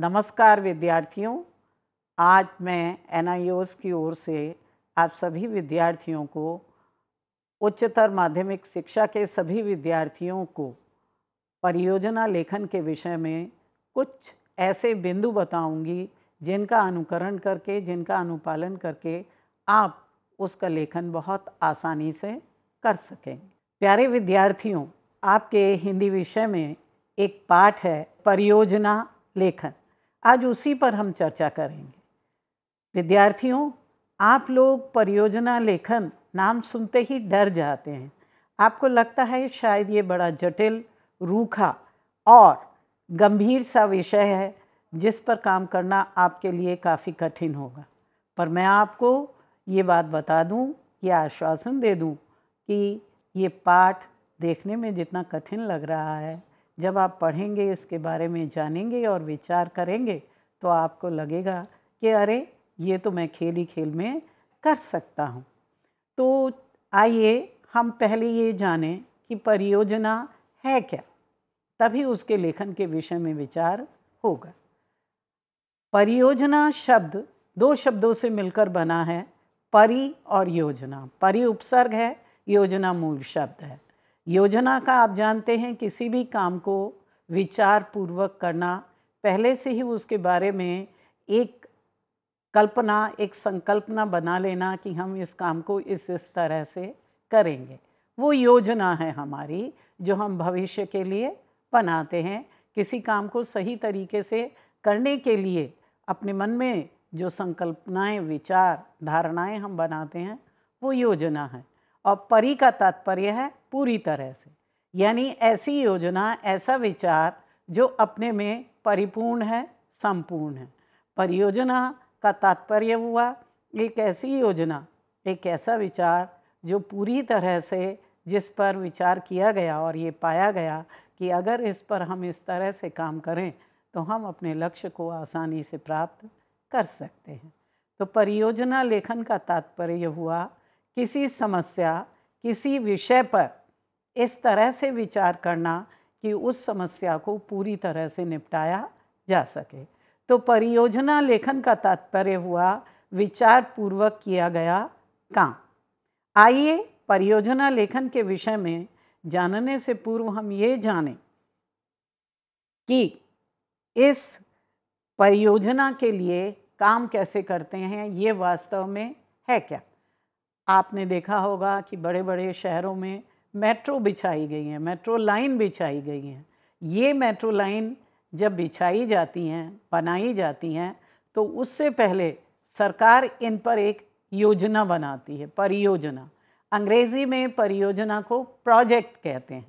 नमस्कार विद्यार्थियों आज मैं एन की ओर से आप सभी विद्यार्थियों को उच्चतर माध्यमिक शिक्षा के सभी विद्यार्थियों को परियोजना लेखन के विषय में कुछ ऐसे बिंदु बताऊंगी जिनका अनुकरण करके जिनका अनुपालन करके आप उसका लेखन बहुत आसानी से कर सकें प्यारे विद्यार्थियों आपके हिंदी विषय में एक पाठ है परियोजना लेखन आज उसी पर हम चर्चा करेंगे विद्यार्थियों आप लोग परियोजना लेखन नाम सुनते ही डर जाते हैं आपको लगता है शायद ये बड़ा जटिल रूखा और गंभीर सा विषय है जिस पर काम करना आपके लिए काफ़ी कठिन होगा पर मैं आपको ये बात बता दूं ये आश्वासन दे दूं कि ये पाठ देखने में जितना कठिन लग रहा है जब आप पढ़ेंगे इसके बारे में जानेंगे और विचार करेंगे तो आपको लगेगा कि अरे ये तो मैं खेल ही खेल में कर सकता हूँ तो आइए हम पहले ये जानें कि परियोजना है क्या तभी उसके लेखन के विषय में विचार होगा परियोजना शब्द दो शब्दों से मिलकर बना है परि और योजना परि उपसर्ग है योजना मूल शब्द है योजना का आप जानते हैं किसी भी काम को विचार पूर्वक करना पहले से ही उसके बारे में एक कल्पना एक संकल्पना बना लेना कि हम इस काम को इस इस तरह से करेंगे वो योजना है हमारी जो हम भविष्य के लिए बनाते हैं किसी काम को सही तरीके से करने के लिए अपने मन में जो संकल्पनाएं विचार धारणाएं हम बनाते हैं वो योजना है और परी का तात्पर्य है पूरी तरह से यानी ऐसी योजना ऐसा विचार जो अपने में परिपूर्ण है संपूर्ण है परियोजना का तात्पर्य हुआ एक ऐसी योजना एक ऐसा विचार जो पूरी तरह से जिस पर विचार किया गया और ये पाया गया कि अगर इस पर हम इस तरह से काम करें तो हम अपने लक्ष्य को आसानी से प्राप्त कर सकते हैं तो परियोजना लेखन का तात्पर्य हुआ किसी समस्या किसी विषय पर इस तरह से विचार करना कि उस समस्या को पूरी तरह से निपटाया जा सके तो परियोजना लेखन का तात्पर्य हुआ विचार पूर्वक किया गया काम आइए परियोजना लेखन के विषय में जानने से पूर्व हम ये जाने कि इस परियोजना के लिए काम कैसे करते हैं ये वास्तव में है क्या आपने देखा होगा कि बड़े बड़े शहरों में मेट्रो बिछाई गई हैं मेट्रो लाइन बिछाई गई हैं ये मेट्रो लाइन जब बिछाई जाती हैं बनाई जाती हैं तो उससे पहले सरकार इन पर एक योजना बनाती है परियोजना अंग्रेज़ी में परियोजना को प्रोजेक्ट कहते हैं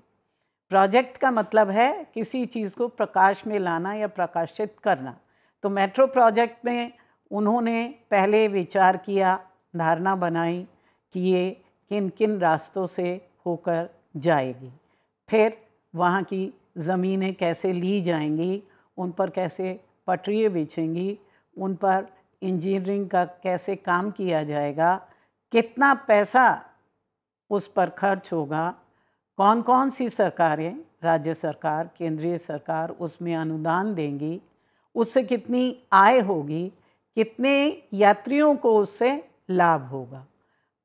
प्रोजेक्ट का मतलब है किसी चीज़ को प्रकाश में लाना या प्रकाशित करना तो मेट्रो प्रोजेक्ट में उन्होंने पहले विचार किया धारणा बनाई कि ये किन किन रास्तों से होकर जाएगी फिर वहाँ की ज़मीनें कैसे ली जाएंगी उन पर कैसे पटरी बिछेंगी उन पर इंजीनियरिंग का कैसे काम किया जाएगा कितना पैसा उस पर खर्च होगा कौन कौन सी सरकारें राज्य सरकार केंद्रीय सरकार उसमें अनुदान देंगी उससे कितनी आय होगी कितने यात्रियों को उससे लाभ होगा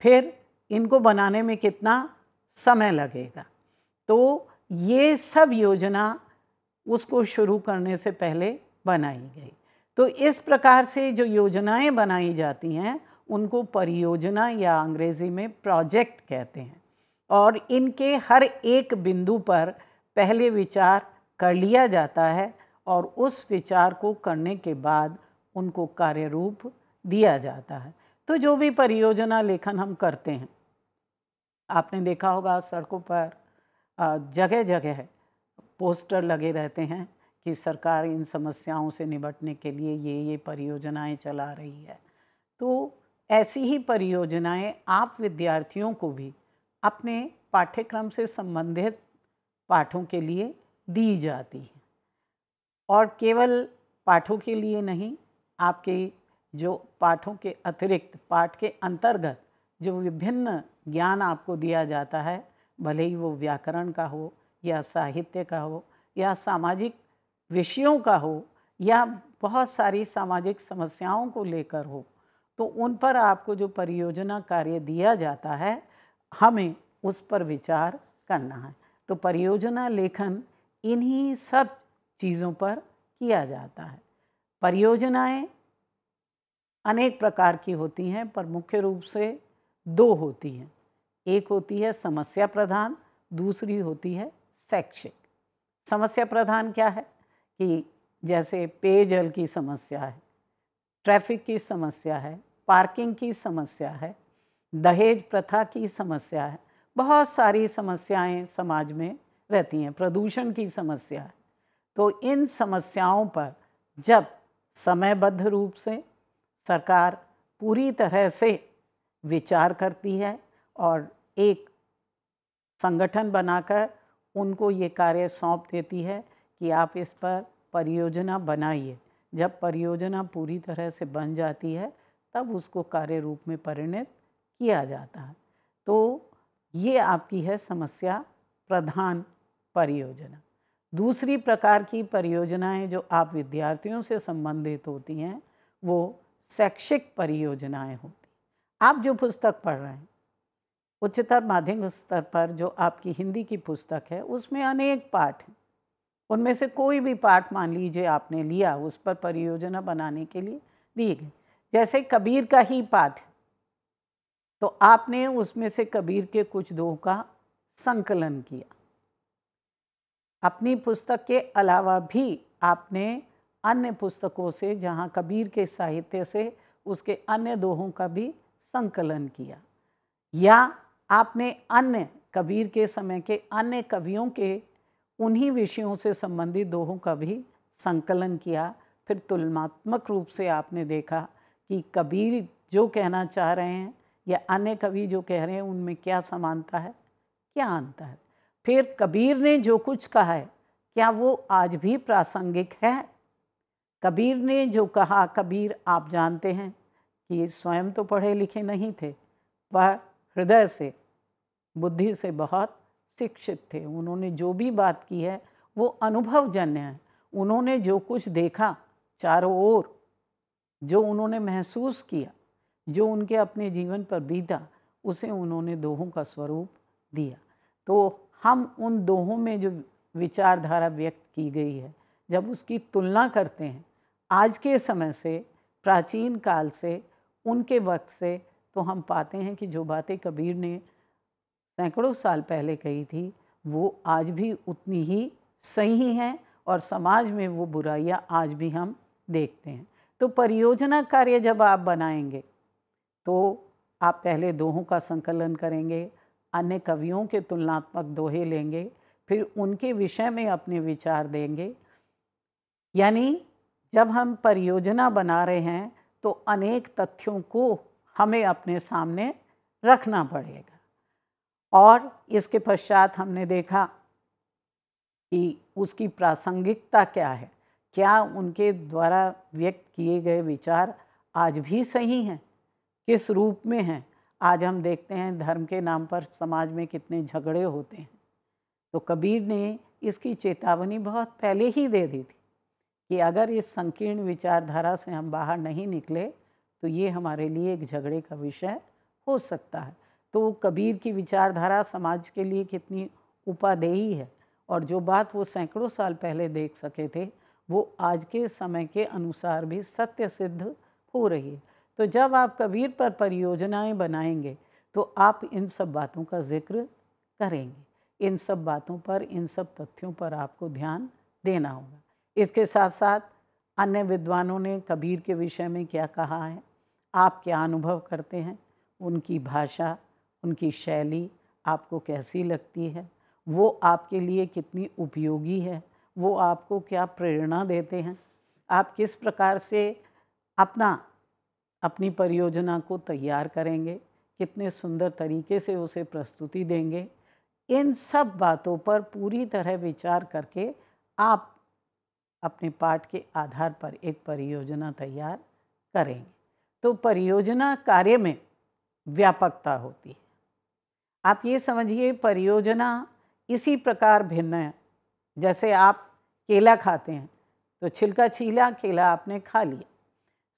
फिर इनको बनाने में कितना समय लगेगा तो ये सब योजना उसको शुरू करने से पहले बनाई गई तो इस प्रकार से जो योजनाएं बनाई जाती हैं उनको परियोजना या अंग्रेज़ी में प्रोजेक्ट कहते हैं और इनके हर एक बिंदु पर पहले विचार कर लिया जाता है और उस विचार को करने के बाद उनको कार्य रूप दिया जाता है तो जो भी परियोजना लेखन हम करते हैं आपने देखा होगा सड़कों पर जगह जगह पोस्टर लगे रहते हैं कि सरकार इन समस्याओं से निपटने के लिए ये ये परियोजनाएं चला रही है तो ऐसी ही परियोजनाएं आप विद्यार्थियों को भी अपने पाठ्यक्रम से संबंधित पाठों के लिए दी जाती हैं और केवल पाठों के लिए नहीं आपके जो पाठों के अतिरिक्त पाठ के अंतर्गत जो विभिन्न ज्ञान आपको दिया जाता है भले ही वो व्याकरण का हो या साहित्य का हो या सामाजिक विषयों का हो या बहुत सारी सामाजिक समस्याओं को लेकर हो तो उन पर आपको जो परियोजना कार्य दिया जाता है हमें उस पर विचार करना है तो परियोजना लेखन इन्हीं सब चीज़ों पर किया जाता है परियोजनाएं अनेक प्रकार की होती हैं पर मुख्य रूप से दो होती हैं एक होती है समस्या प्रधान दूसरी होती है शैक्षिक समस्या प्रधान क्या है कि जैसे पेयजल की समस्या है ट्रैफिक की समस्या है पार्किंग की समस्या है दहेज प्रथा की समस्या है बहुत सारी समस्याएं समाज में रहती हैं प्रदूषण की समस्या है तो इन समस्याओं पर जब समयबद्ध रूप से सरकार पूरी तरह से विचार करती है और एक संगठन बनाकर उनको ये कार्य सौंप देती है कि आप इस पर परियोजना बनाइए जब परियोजना पूरी तरह से बन जाती है तब उसको कार्य रूप में परिणित किया जाता है तो ये आपकी है समस्या प्रधान परियोजना दूसरी प्रकार की परियोजनाएं जो आप विद्यार्थियों से संबंधित होती हैं वो शैक्षिक परियोजनाएं होती आप जो पुस्तक पढ़ रहे हैं उच्चतर माध्यमिक स्तर पर जो आपकी हिंदी की पुस्तक है उसमें अनेक पाठ हैं उनमें से कोई भी पाठ मान लीजिए आपने लिया उस पर परियोजना बनाने के लिए दिए गए जैसे कबीर का ही पाठ तो आपने उसमें से कबीर के कुछ दो का संकलन किया अपनी पुस्तक के अलावा भी आपने अन्य पुस्तकों से जहाँ कबीर के साहित्य से उसके अन्य दोहों का भी संकलन किया या आपने अन्य कबीर के समय के अन्य कवियों के उन्हीं विषयों से संबंधित दोहों का भी संकलन किया फिर तुलनात्मक रूप से आपने देखा कि कबीर जो कहना चाह रहे हैं या अन्य कवि जो कह रहे हैं उनमें क्या समानता है क्या अंतर है फिर कबीर ने जो कुछ कहा है क्या वो आज भी प्रासंगिक है कबीर ने जो कहा कबीर आप जानते हैं कि स्वयं तो पढ़े लिखे नहीं थे वह हृदय से बुद्धि से बहुत शिक्षित थे उन्होंने जो भी बात की है वो अनुभवजन्य है उन्होंने जो कुछ देखा चारों ओर जो उन्होंने महसूस किया जो उनके अपने जीवन पर बीता उसे उन्होंने दोहों का स्वरूप दिया तो हम उन दोहों में जो विचारधारा व्यक्त की गई है जब उसकी तुलना करते हैं आज के समय से प्राचीन काल से उनके वक्त से तो हम पाते हैं कि जो बातें कबीर ने सैकड़ों साल पहले कही थी वो आज भी उतनी ही सही हैं और समाज में वो बुराइयाँ आज भी हम देखते हैं तो परियोजना कार्य जब आप बनाएंगे तो आप पहले दोहों का संकलन करेंगे अन्य कवियों के तुलनात्मक दोहे लेंगे फिर उनके विषय में अपने विचार देंगे यानी जब हम परियोजना बना रहे हैं तो अनेक तथ्यों को हमें अपने सामने रखना पड़ेगा और इसके पश्चात हमने देखा कि उसकी प्रासंगिकता क्या है क्या उनके द्वारा व्यक्त किए गए विचार आज भी सही हैं किस रूप में हैं आज हम देखते हैं धर्म के नाम पर समाज में कितने झगड़े होते हैं तो कबीर ने इसकी चेतावनी बहुत पहले ही दे दी थी कि अगर इस संकीर्ण विचारधारा से हम बाहर नहीं निकले तो ये हमारे लिए एक झगड़े का विषय हो सकता है तो कबीर की विचारधारा समाज के लिए कितनी उपादेही है और जो बात वो सैकड़ों साल पहले देख सके थे वो आज के समय के अनुसार भी सत्य सिद्ध हो रही है तो जब आप कबीर पर परियोजनाएं बनाएंगे तो आप इन सब बातों का जिक्र करेंगे इन सब बातों पर इन सब तथ्यों पर आपको ध्यान देना होगा इसके साथ साथ अन्य विद्वानों ने कबीर के विषय में क्या कहा है आप क्या अनुभव करते हैं उनकी भाषा उनकी शैली आपको कैसी लगती है वो आपके लिए कितनी उपयोगी है वो आपको क्या प्रेरणा देते हैं आप किस प्रकार से अपना अपनी परियोजना को तैयार करेंगे कितने सुंदर तरीके से उसे प्रस्तुति देंगे इन सब बातों पर पूरी तरह विचार करके आप अपने पाठ के आधार पर एक परियोजना तैयार करेंगे तो परियोजना कार्य में व्यापकता होती है आप ये समझिए परियोजना इसी प्रकार भिन्न है जैसे आप केला खाते हैं तो छिलका छीला केला आपने खा लिया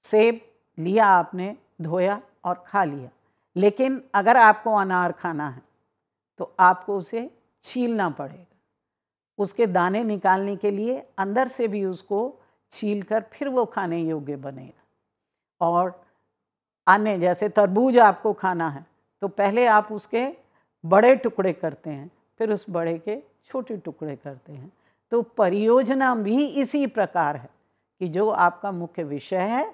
सेब लिया आपने धोया और खा लिया लेकिन अगर आपको अनार खाना है तो आपको उसे छीलना पड़ेगा उसके दाने निकालने के लिए अंदर से भी उसको छील कर फिर वो खाने योग्य बनेगा और अन्य जैसे तरबूज आपको खाना है तो पहले आप उसके बड़े टुकड़े करते हैं फिर उस बड़े के छोटे टुकड़े करते हैं तो परियोजना भी इसी प्रकार है कि जो आपका मुख्य विषय है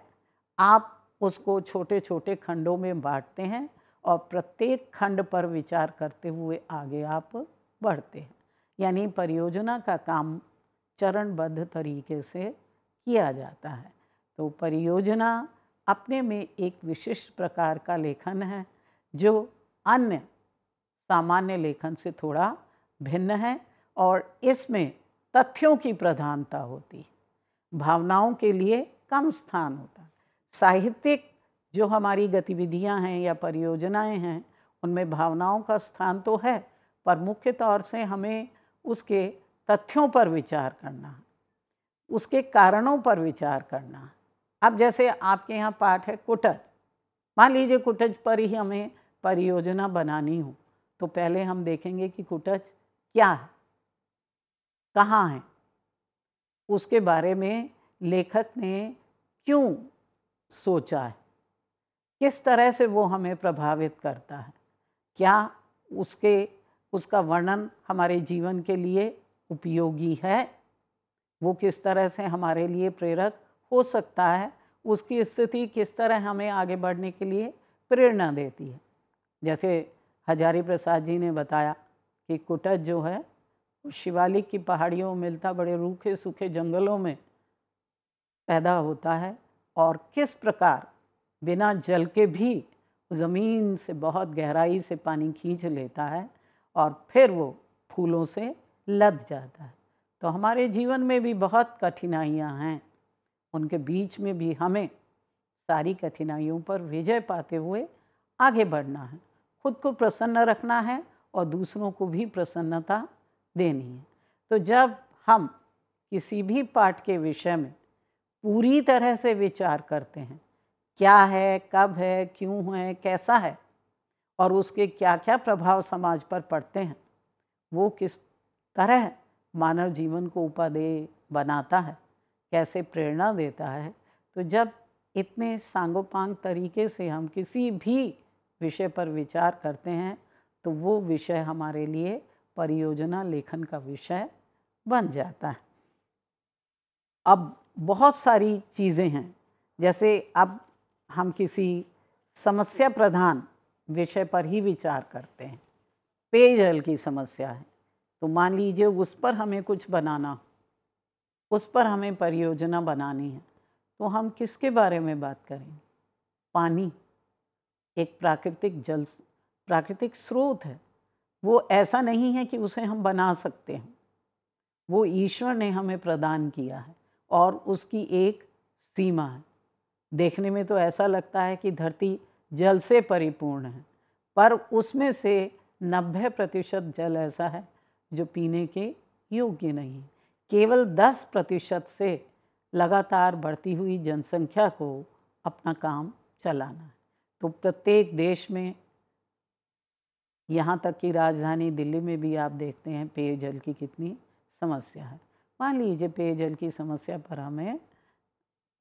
आप उसको छोटे छोटे खंडों में बांटते हैं और प्रत्येक खंड पर विचार करते हुए आगे आप बढ़ते हैं यानी परियोजना का काम चरणबद्ध तरीके से किया जाता है तो परियोजना अपने में एक विशिष्ट प्रकार का लेखन है जो अन्य सामान्य लेखन से थोड़ा भिन्न है और इसमें तथ्यों की प्रधानता होती है भावनाओं के लिए कम स्थान होता है साहित्यिक जो हमारी गतिविधियां हैं या परियोजनाएं हैं उनमें भावनाओं का स्थान तो है पर मुख्य तौर से हमें उसके तथ्यों पर विचार करना उसके कारणों पर विचार करना अब जैसे आपके यहाँ पाठ है कुटज मान लीजिए कुटज पर ही हमें परियोजना बनानी हो तो पहले हम देखेंगे कि कुटज क्या है कहाँ है उसके बारे में लेखक ने क्यों सोचा है किस तरह से वो हमें प्रभावित करता है क्या उसके उसका वर्णन हमारे जीवन के लिए उपयोगी है वो किस तरह से हमारे लिए प्रेरक हो सकता है उसकी स्थिति किस तरह हमें आगे बढ़ने के लिए प्रेरणा देती है जैसे हजारी प्रसाद जी ने बताया कि कुटज जो है शिवालिक की पहाड़ियों में मिलता बड़े रूखे सूखे जंगलों में पैदा होता है और किस प्रकार बिना जल के भी ज़मीन से बहुत गहराई से पानी खींच लेता है और फिर वो फूलों से लद जाता है तो हमारे जीवन में भी बहुत कठिनाइयाँ हैं उनके बीच में भी हमें सारी कठिनाइयों पर विजय पाते हुए आगे बढ़ना है खुद को प्रसन्न रखना है और दूसरों को भी प्रसन्नता देनी है तो जब हम किसी भी पाठ के विषय में पूरी तरह से विचार करते हैं क्या है कब है क्यों है कैसा है और उसके क्या क्या प्रभाव समाज पर पड़ते हैं वो किस तरह मानव जीवन को उपादेय बनाता है कैसे प्रेरणा देता है तो जब इतने सांगोपांग तरीके से हम किसी भी विषय पर विचार करते हैं तो वो विषय हमारे लिए परियोजना लेखन का विषय बन जाता है अब बहुत सारी चीज़ें हैं जैसे अब हम किसी समस्या प्रधान विषय पर ही विचार करते हैं पेयजल की समस्या है तो मान लीजिए उस पर हमें कुछ बनाना उस पर हमें परियोजना बनानी है तो हम किसके बारे में बात करें पानी एक प्राकृतिक जल प्राकृतिक स्रोत है वो ऐसा नहीं है कि उसे हम बना सकते हैं वो ईश्वर ने हमें प्रदान किया है और उसकी एक सीमा है देखने में तो ऐसा लगता है कि धरती जल से परिपूर्ण है पर उसमें से 90 प्रतिशत जल ऐसा है जो पीने के योग्य नहीं केवल 10 प्रतिशत से लगातार बढ़ती हुई जनसंख्या को अपना काम चलाना है तो प्रत्येक देश में यहाँ तक कि राजधानी दिल्ली में भी आप देखते हैं पेयजल की कितनी समस्या है मान लीजिए पेयजल की समस्या पर हमें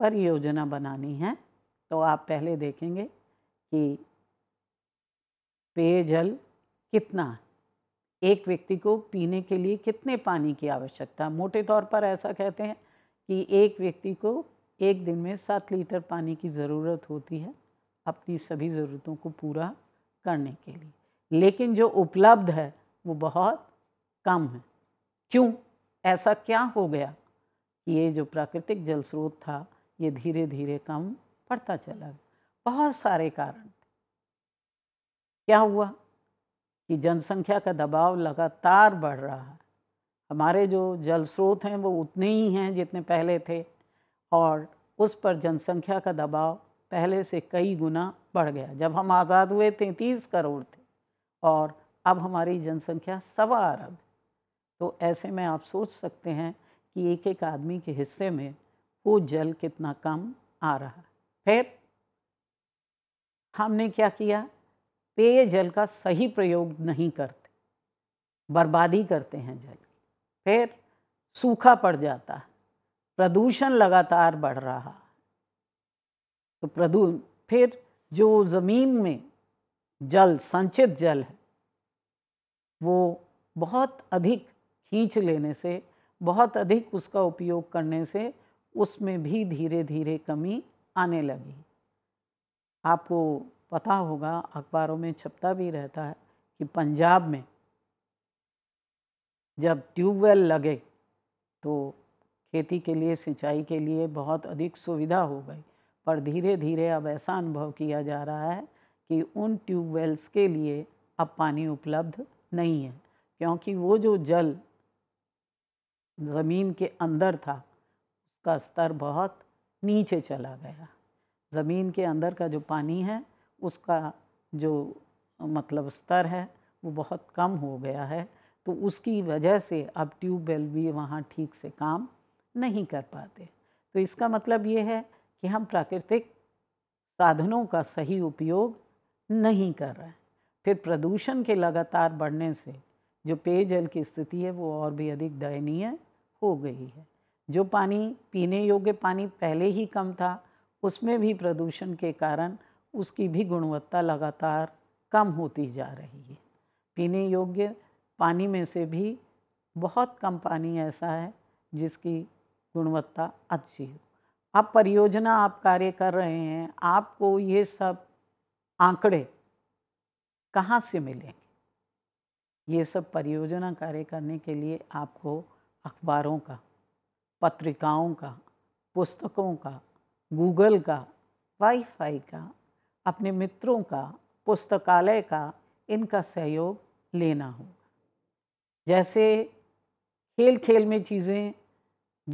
परियोजना बनानी है तो आप पहले देखेंगे कि पेयजल कितना एक व्यक्ति को पीने के लिए कितने पानी की आवश्यकता मोटे तौर पर ऐसा कहते हैं कि एक व्यक्ति को एक दिन में सात लीटर पानी की ज़रूरत होती है अपनी सभी ज़रूरतों को पूरा करने के लिए लेकिन जो उपलब्ध है वो बहुत कम है क्यों ऐसा क्या हो गया कि ये जो प्राकृतिक जल स्रोत था ये धीरे धीरे कम पड़ता चला गया बहुत सारे कारण थे क्या हुआ कि जनसंख्या का दबाव लगातार बढ़ रहा है हमारे जो जल स्रोत हैं वो उतने ही हैं जितने पहले थे और उस पर जनसंख्या का दबाव पहले से कई गुना बढ़ गया जब हम आज़ाद हुए थे तीस करोड़ थे और अब हमारी जनसंख्या सवा अरब तो ऐसे में आप सोच सकते हैं कि एक एक आदमी के हिस्से में वो जल कितना कम आ रहा है फिर हमने क्या किया पेयजल का सही प्रयोग नहीं करते बर्बादी करते हैं जल फिर सूखा पड़ जाता है प्रदूषण लगातार बढ़ रहा तो प्रदू फिर जो ज़मीन में जल संचित जल है वो बहुत अधिक खींच लेने से बहुत अधिक उसका उपयोग करने से उसमें भी धीरे धीरे कमी आने लगी आपको पता होगा अखबारों में छपता भी रहता है कि पंजाब में जब ट्यूबवेल लगे तो खेती के लिए सिंचाई के लिए बहुत अधिक सुविधा हो गई पर धीरे धीरे अब ऐसा अनुभव किया जा रहा है कि उन ट्यूबवेल्स के लिए अब पानी उपलब्ध नहीं है क्योंकि वो जो जल ज़मीन के अंदर था उसका स्तर बहुत नीचे चला गया ज़मीन के अंदर का जो पानी है उसका जो मतलब स्तर है वो बहुत कम हो गया है तो उसकी वजह से अब ट्यूबवेल भी वहाँ ठीक से काम नहीं कर पाते तो इसका मतलब ये है कि हम प्राकृतिक साधनों का सही उपयोग नहीं कर रहे हैं फिर प्रदूषण के लगातार बढ़ने से जो पेयजल की स्थिति है वो और भी अधिक दयनीय हो गई है जो पानी पीने योग्य पानी पहले ही कम था उसमें भी प्रदूषण के कारण उसकी भी गुणवत्ता लगातार कम होती जा रही है पीने योग्य पानी में से भी बहुत कम पानी ऐसा है जिसकी गुणवत्ता अच्छी हो आप परियोजना आप कार्य कर रहे हैं आपको ये सब आंकड़े कहाँ से मिलेंगे ये सब परियोजना कार्य करने के लिए आपको अखबारों का पत्रिकाओं का पुस्तकों का गूगल का वाईफाई का अपने मित्रों का पुस्तकालय का इनका सहयोग लेना होगा जैसे खेल खेल में चीज़ें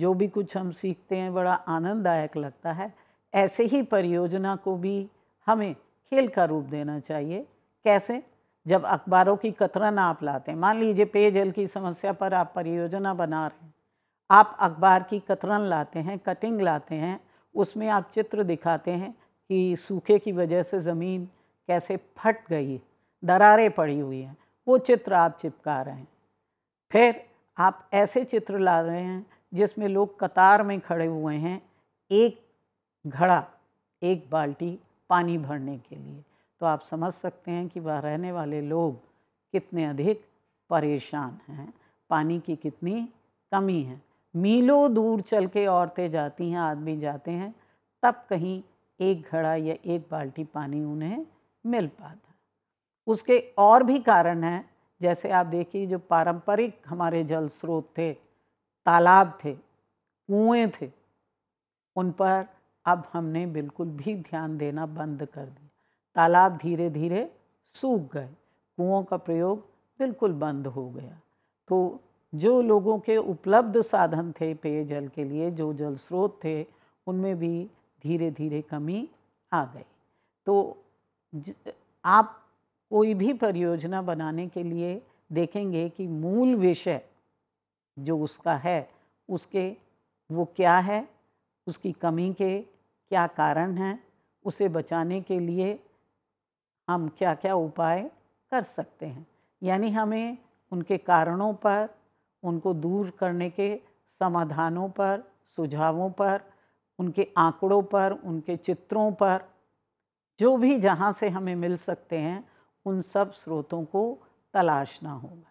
जो भी कुछ हम सीखते हैं बड़ा आनंददायक लगता है ऐसे ही परियोजना को भी हमें खेल का रूप देना चाहिए कैसे जब अखबारों की कतरन आप लाते हैं मान लीजिए पेयजल की समस्या पर आप परियोजना बना रहे हैं आप अखबार की कतरन लाते हैं कटिंग लाते हैं उसमें आप चित्र दिखाते हैं कि सूखे की वजह से ज़मीन कैसे फट गई दरारें पड़ी हुई हैं वो चित्र आप चिपका रहे हैं फिर आप ऐसे चित्र ला रहे हैं जिसमें लोग कतार में खड़े हुए हैं एक घड़ा एक बाल्टी पानी भरने के लिए तो आप समझ सकते हैं कि वह रहने वाले लोग कितने अधिक परेशान हैं पानी की कितनी कमी है मीलों दूर चल के औरतें जाती हैं आदमी जाते हैं तब कहीं एक घड़ा या एक बाल्टी पानी उन्हें मिल पाता उसके और भी कारण हैं जैसे आप देखिए जो पारंपरिक हमारे जल स्रोत थे तालाब थे कुएँ थे उन पर अब हमने बिल्कुल भी ध्यान देना बंद कर दिया तालाब धीरे धीरे सूख गए कुओं का प्रयोग बिल्कुल बंद हो गया तो जो लोगों के उपलब्ध साधन थे पेयजल के लिए जो जल स्रोत थे उनमें भी धीरे धीरे कमी आ गई तो आप कोई भी परियोजना बनाने के लिए देखेंगे कि मूल विषय जो उसका है उसके वो क्या है उसकी कमी के क्या कारण हैं उसे बचाने के लिए हम क्या क्या उपाय कर सकते हैं यानी हमें उनके कारणों पर उनको दूर करने के समाधानों पर सुझावों पर उनके आंकड़ों पर उनके चित्रों पर जो भी जहाँ से हमें मिल सकते हैं उन सब स्रोतों को तलाशना होगा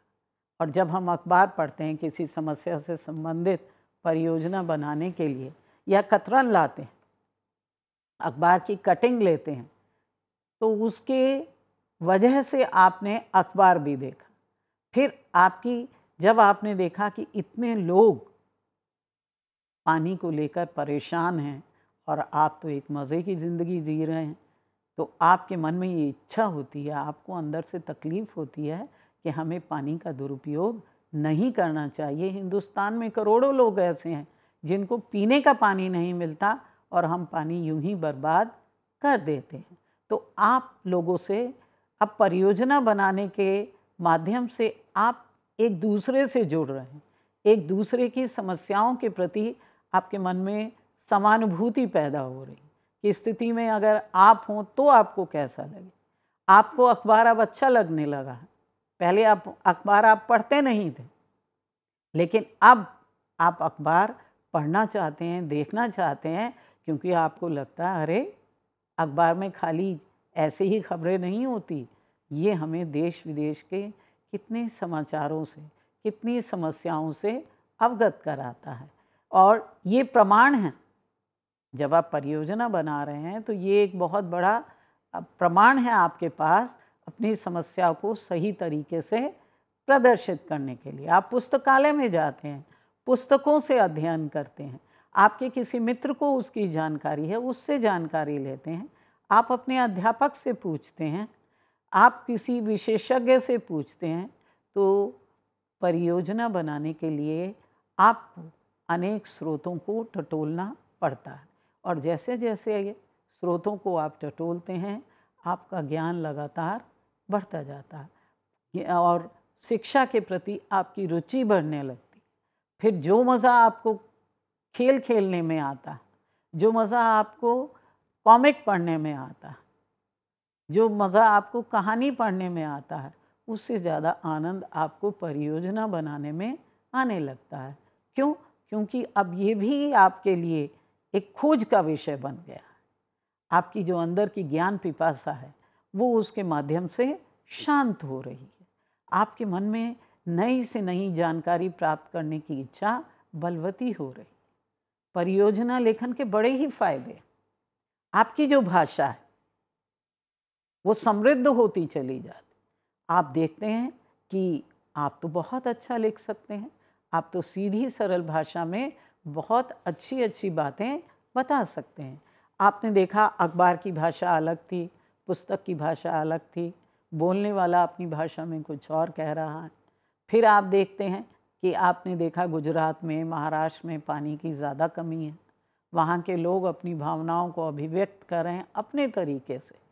और जब हम अखबार पढ़ते हैं किसी समस्या से संबंधित परियोजना बनाने के लिए या कतरन लाते हैं अखबार की कटिंग लेते हैं तो उसके वजह से आपने अखबार भी देखा फिर आपकी जब आपने देखा कि इतने लोग पानी को लेकर परेशान हैं और आप तो एक मज़े की ज़िंदगी जी रहे हैं तो आपके मन में ये इच्छा होती है आपको अंदर से तकलीफ़ होती है कि हमें पानी का दुरुपयोग नहीं करना चाहिए हिंदुस्तान में करोड़ों लोग ऐसे हैं जिनको पीने का पानी नहीं मिलता और हम पानी यूं ही बर्बाद कर देते हैं तो आप लोगों से अब परियोजना बनाने के माध्यम से आप एक दूसरे से जुड़ रहे हैं एक दूसरे की समस्याओं के प्रति आपके मन में समानुभूति पैदा हो रही कि स्थिति में अगर आप हों तो आपको कैसा लगे आपको अखबार अब अच्छा लगने लगा है पहले आप अखबार आप पढ़ते नहीं थे लेकिन अब आप अखबार पढ़ना चाहते हैं देखना चाहते हैं क्योंकि आपको लगता है अरे अखबार में खाली ऐसे ही खबरें नहीं होती ये हमें देश विदेश के कितने समाचारों से कितनी समस्याओं से अवगत कराता है और ये प्रमाण है जब आप परियोजना बना रहे हैं तो ये एक बहुत बड़ा प्रमाण है आपके पास अपनी समस्या को सही तरीके से प्रदर्शित करने के लिए आप पुस्तकालय में जाते हैं पुस्तकों से अध्ययन करते हैं आपके किसी मित्र को उसकी जानकारी है उससे जानकारी लेते हैं आप अपने अध्यापक से पूछते हैं आप किसी विशेषज्ञ से पूछते हैं तो परियोजना बनाने के लिए आपको अनेक स्रोतों को टटोलना पड़ता है और जैसे जैसे स्रोतों को आप टटोलते हैं आपका ज्ञान लगातार बढ़ता जाता है और शिक्षा के प्रति आपकी रुचि बढ़ने लगती फिर जो मज़ा आपको खेल खेलने में आता जो मज़ा आपको कॉमिक पढ़ने में आता जो मज़ा आपको कहानी पढ़ने में आता है उससे ज़्यादा आनंद आपको परियोजना बनाने में आने लगता है क्यों क्योंकि अब ये भी आपके लिए एक खोज का विषय बन गया है आपकी जो अंदर की ज्ञान पिपासा है वो उसके माध्यम से शांत हो रही है आपके मन में नई से नई जानकारी प्राप्त करने की इच्छा बलवती हो रही परियोजना लेखन के बड़े ही फायदे आपकी जो भाषा है वो समृद्ध होती चली जाती आप देखते हैं कि आप तो बहुत अच्छा लिख सकते हैं आप तो सीधी सरल भाषा में बहुत अच्छी अच्छी बातें बता सकते हैं आपने देखा अखबार की भाषा अलग थी पुस्तक की भाषा अलग थी बोलने वाला अपनी भाषा में कुछ और कह रहा है फिर आप देखते हैं कि आपने देखा गुजरात में महाराष्ट्र में पानी की ज़्यादा कमी है वहाँ के लोग अपनी भावनाओं को अभिव्यक्त कर रहे हैं अपने तरीके से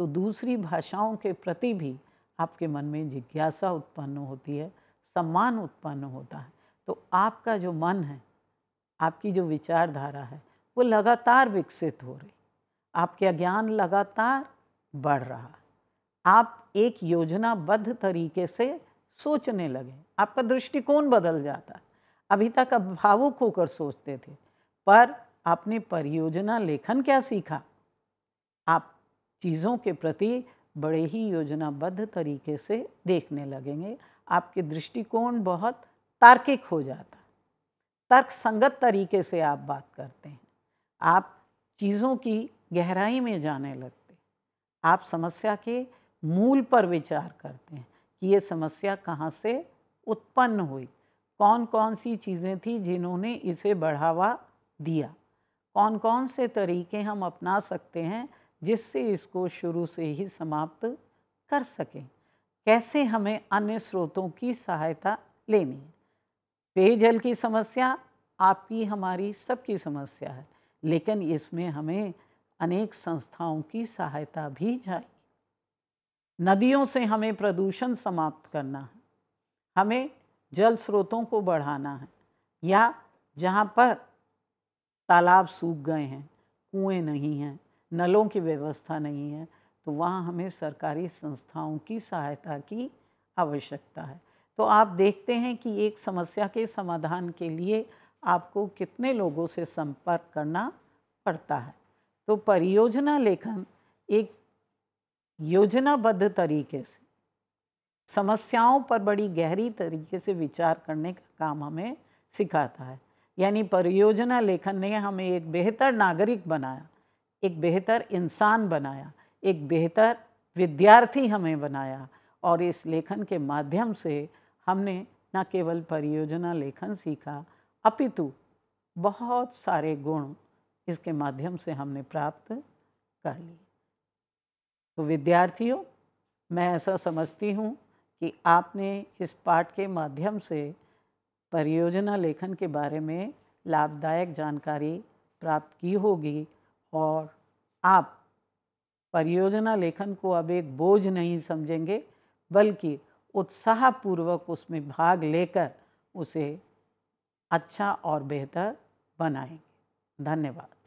तो दूसरी भाषाओं के प्रति भी आपके मन में जिज्ञासा उत्पन्न होती है सम्मान उत्पन्न होता है तो आपका जो मन है आपकी जो विचारधारा है वो लगातार विकसित हो रही आपके ज्ञान लगातार बढ़ रहा आप एक योजनाबद्ध तरीके से सोचने लगे आपका दृष्टिकोण बदल जाता है अभी तक आप भावुक होकर सोचते थे पर आपने परियोजना लेखन क्या सीखा आप चीज़ों के प्रति बड़े ही योजनाबद्ध तरीके से देखने लगेंगे आपके दृष्टिकोण बहुत तार्किक हो जाता तर्क संगत तरीके से आप बात करते हैं आप चीज़ों की गहराई में जाने लगते आप समस्या के मूल पर विचार करते हैं कि ये समस्या कहाँ से उत्पन्न हुई कौन कौन सी चीज़ें थी जिन्होंने इसे बढ़ावा दिया कौन कौन से तरीके हम अपना सकते हैं जिससे इसको शुरू से ही समाप्त कर सकें कैसे हमें अन्य स्रोतों की सहायता लेनी है पेयजल की समस्या आपकी हमारी सबकी समस्या है लेकिन इसमें हमें अनेक संस्थाओं की सहायता भी चाहिए नदियों से हमें प्रदूषण समाप्त करना है हमें जल स्रोतों को बढ़ाना है या जहाँ पर तालाब सूख गए हैं कुएं नहीं हैं नलों की व्यवस्था नहीं है तो वहाँ हमें सरकारी संस्थाओं की सहायता की आवश्यकता है तो आप देखते हैं कि एक समस्या के समाधान के लिए आपको कितने लोगों से संपर्क करना पड़ता है तो परियोजना लेखन एक योजनाबद्ध तरीके से समस्याओं पर बड़ी गहरी तरीके से विचार करने का काम हमें सिखाता है यानी परियोजना लेखन ने हमें एक बेहतर नागरिक बनाया एक बेहतर इंसान बनाया एक बेहतर विद्यार्थी हमें बनाया और इस लेखन के माध्यम से हमने न केवल परियोजना लेखन सीखा अपितु बहुत सारे गुण इसके माध्यम से हमने प्राप्त कर लिए तो विद्यार्थियों मैं ऐसा समझती हूँ कि आपने इस पाठ के माध्यम से परियोजना लेखन के बारे में लाभदायक जानकारी प्राप्त की होगी और आप परियोजना लेखन को अब एक बोझ नहीं समझेंगे बल्कि उत्साहपूर्वक उसमें भाग लेकर उसे अच्छा और बेहतर बनाएंगे धन्यवाद